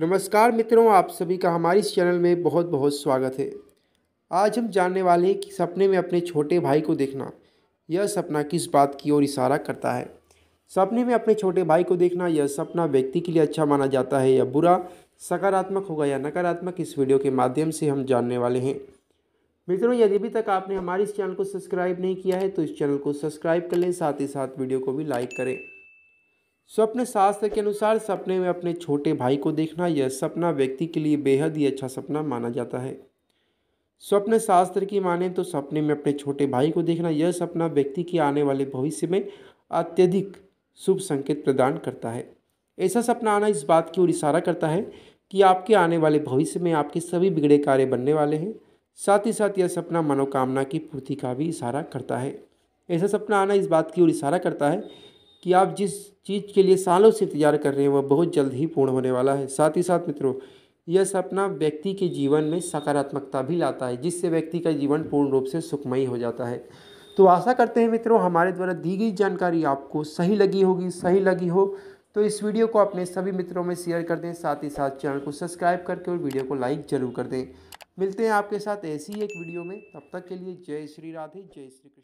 नमस्कार मित्रों आप सभी का हमारे इस चैनल में बहुत बहुत स्वागत है आज हम जानने वाले हैं कि सपने में अपने छोटे भाई को देखना यह सपना किस बात की ओर इशारा करता है सपने में अपने छोटे भाई को देखना यह सपना व्यक्ति के लिए अच्छा माना जाता है या बुरा सकारात्मक होगा या नकारात्मक इस वीडियो के माध्यम से हम जानने वाले हैं मित्रों यदि अभी तक आपने हमारे इस चैनल को सब्सक्राइब नहीं किया है तो इस चैनल को सब्सक्राइब कर लें साथ ही साथ वीडियो को भी लाइक करें स्वप्न शास्त्र के अनुसार सपने में अपने छोटे भाई को देखना यह सपना व्यक्ति के लिए बेहद ही अच्छा सपना माना जाता है स्वप्न शास्त्र की माने तो सपने में अपने छोटे भाई को देखना यह सपना व्यक्ति के आने वाले भविष्य में अत्यधिक शुभ संकेत प्रदान करता है ऐसा सपना आना इस बात की ओर इशारा करता है कि आपके आने वाले भविष्य में आपके सभी बिगड़े कार्य बनने वाले हैं साथ ही साथ यह सपना मनोकामना की पूर्ति का भी इशारा करता है ऐसा सपना आना इस बात की ओर इशारा करता है कि आप जिस चीज़ के लिए सालों से इंतज़ार कर रहे हैं वह बहुत जल्द ही पूर्ण होने वाला है साथ ही साथ मित्रों यह सपना व्यक्ति के जीवन में सकारात्मकता भी लाता है जिससे व्यक्ति का जीवन पूर्ण रूप से सुखमयी हो जाता है तो आशा करते हैं मित्रों हमारे द्वारा दी गई जानकारी आपको सही लगी होगी सही लगी हो तो इस वीडियो को अपने सभी मित्रों में शेयर कर दें साथ ही साथ चैनल को सब्सक्राइब करके और वीडियो को लाइक जरूर कर दें मिलते हैं आपके साथ ऐसी ही एक वीडियो में तब तक के लिए जय श्री राधे जय श्री कृष्ण